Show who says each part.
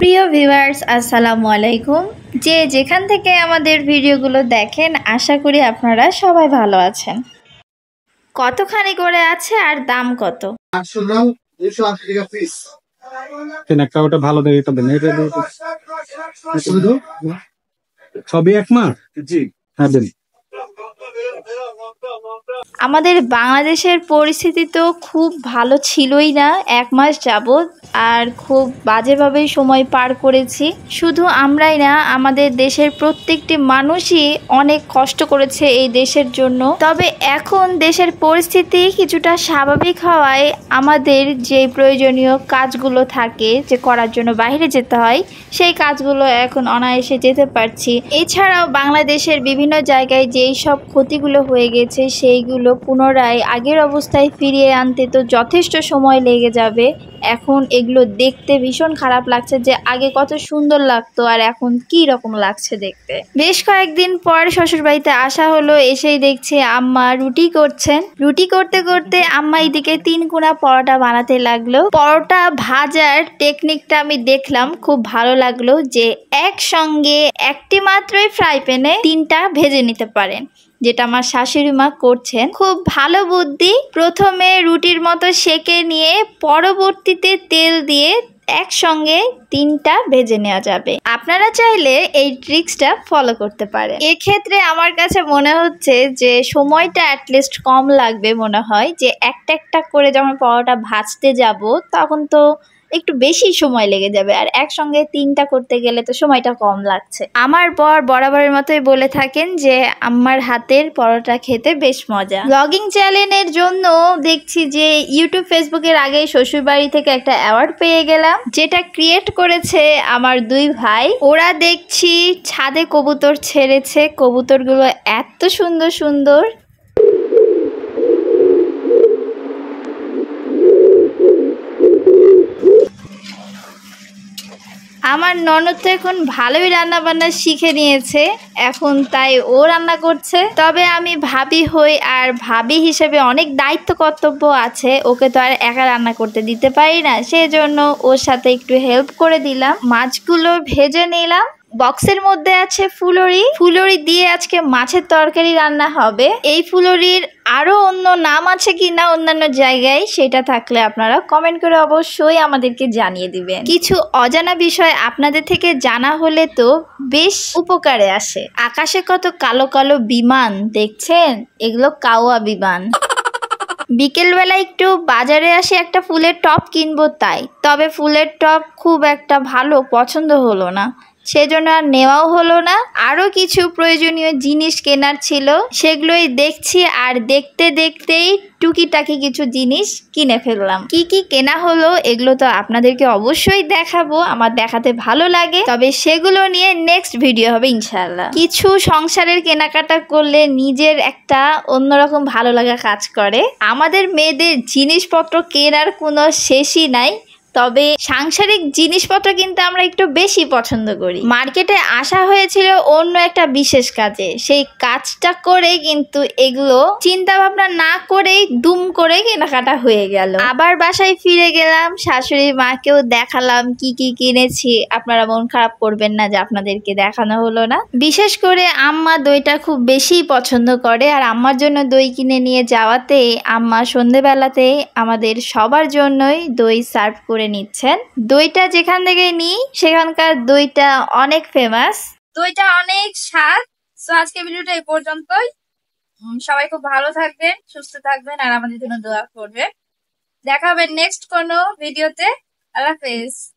Speaker 1: প্রিয় ভিউয়ার্স আসসালামু আলাইকুম যে যেখান থেকে আমাদের ভিডিওগুলো দেখেন আশা করি আপনারা সবাই ভালো আছেন কতখানি করে আছে আর দাম কত ভালো তবে সবই এক মাস হ্যাঁ, আমাদের বাংলাদেশের পরিস্থিতি তো খুব ভালো ছিলই না এক মাস যাবত আর খুব বাজেভাবেই সময় পার করেছি শুধু আমরাই না আমাদের দেশের প্রত্যেকটি মানুষই অনেক কষ্ট করেছে এই দেশের জন্য তবে এখন দেশের পরিস্থিতি কিছুটা স্বাভাবিক হওয়ায় আমাদের যে প্রয়োজনীয় কাজগুলো থাকে যে করার জন্য বাইরে যেতে হয় সেই কাজগুলো এখন অনায়াসে যেতে পারছি এছাড়াও বাংলাদেশের বিভিন্ন জায়গায় যেই সব ক্ষতিগুলো হয়ে গেছে সেইগুলো পুনরায় আগের অবস্থায় ফিরিয়ে আনতে তো যথেষ্ট সময় লেগে যাবে এখন এগুলো দেখতে ভীষণ খারাপ লাগছে যে আগে কত সুন্দর লাগতো আর এখন কি রকম লাগছে দেখতে বেশ কয়েকদিন পর শ্বশুরবাড়িতে আসা হলো এসেই দেখছি আম্মা রুটি করছেন রুটি করতে করতে আম্মা এদিকে তিন কোনা পরোটা বানাতে লাগলো পরোটা ভাজার টেকনিকটা আমি দেখলাম খুব ভালো লাগলো যে একসঙ্গে একটি মাত্রই ফ্রাই প্যানে তিনটা ভেজে নিতে পারেন যেটা আমার শাশুড়ি মা করছেন খুব ভালো বুদ্ধি প্রথমে রুটির মতো সেকে নিয়ে পরবর্তীতে তেল দিয়ে একসঙ্গে তিনটা ভেজে নেওয়া যাবে আপনারা চাইলে এই ট্রিক্সটা ফলো করতে পারে এক্ষেত্রে আমার কাছে মনে হচ্ছে যে সময়টা অ্যাটলিস্ট কম লাগবে মনে হয় যে একটা একটা করে যখন পরোটা ভাজতে যাব তখন তো একটু বেশি সময় লেগে যাবে আর একসঙ্গে তিনটা করতে গেলে তো সময়টা কম লাগছে আমার পর বরাবরের মতোই বলে থাকেন যে আমার হাতের পরোটা খেতে বেশ মজা ব্লগিং চ্যানেলের জন্য দেখছি যে ইউটিউব ফেসবুকের আগে শ্বশুরবাড়ি থেকে একটা অ্যাওয়ার্ড পেয়ে গেলাম যেটা ক্রিয়েট করেছে আমার দুই ভাই ওরা দেখছি ছাদে কবুতর ছেড়েছে কবুতরগুলো এত সুন্দর সুন্দর আমার ননদ তো এখন ভালোই রান্না বান্না শিখে নিয়েছে এখন তাই ও রান্না করছে তবে আমি ভাবি হই আর ভাবি হিসেবে অনেক দায়িত্ব কর্তব্য আছে ওকে তো আর একা রান্না করতে দিতে পারি না সেই জন্য ওর সাথে একটু হেল্প করে দিলাম মাছগুলো ভেজে নিলাম বক্সের মধ্যে আছে ফুলরি ফুলরি দিয়ে আজকে মাছের তরকারি রান্না হবে এই ফুলরির আরও অন্য নাম আছে কি না অন্যান্য জায়গায় সেটা থাকলে আপনারা কমেন্ট করে অবশ্যই আমাদেরকে জানিয়ে দিবেন কিছু অজানা বিষয় আপনাদের থেকে জানা হলে তো বেশ উপকারে আসে আকাশে কত কালো কালো বিমান দেখছেন এগুলো কাওয়া বিমান বিকেলবেলা একটু বাজারে আসে একটা ফুলের টপ কিনবো তাই তবে ফুলের টপ খুব একটা ভালো পছন্দ হলো না সেজন্য আর নেওয়াও হলো না আরও কিছু প্রয়োজনীয় জিনিস কেনার ছিল সেগুলোই দেখছি আর দেখতে দেখতেই টুকিটাকি কিছু জিনিস কিনে ফেললাম কি কি কেনা হলো এগুলো তো আপনাদেরকে অবশ্যই দেখাবো আমার দেখাতে ভালো লাগে তবে সেগুলো নিয়ে নেক্সট ভিডিও হবে ইনশাল্লাহ কিছু সংসারের কেনাকাটা করলে নিজের একটা অন্যরকম ভালো লাগা কাজ করে আমাদের মেয়েদের জিনিসপত্র কেনার কোনো শেষই নাই তবে সাংসারিক জিনিসপত্র কিন্তু আমরা একটু বেশি পছন্দ করি মার্কেটে আসা হয়েছিল অন্য একটা বিশেষ কাজে সেই কাজটা করে কিন্তু এগুলো চিন্তা ভাবনা না করেই দুম করে কেনাকাটা হয়ে গেল আবার বাসায় ফিরে গেলাম শাশুড়ি মাকেও দেখালাম কি কি কিনেছি আপনারা মন খারাপ করবেন না যে আপনাদেরকে দেখানো হলো না বিশেষ করে আম্মা দইটা খুব বেশি পছন্দ করে আর আম্মার জন্য দই কিনে নিয়ে যাওয়াতে আম্মা সন্ধেবেলাতে আমাদের সবার জন্যই দই সার্ভ করে করে নিচ্ছেন দইটা যেখান থেকে নিই সেখানকার দইটা অনেক ফেমাস দইটা অনেক স্বাদ তো আজকে ভিডিওটা এ পর্যন্তই সবাই খুব ভালো থাকবেন সুস্থ থাকবেন আর আমাদের জন্য দোয়া করবে দেখা হবে নেক্সট কোনো ভিডিওতে আল্লাহ হাফেজ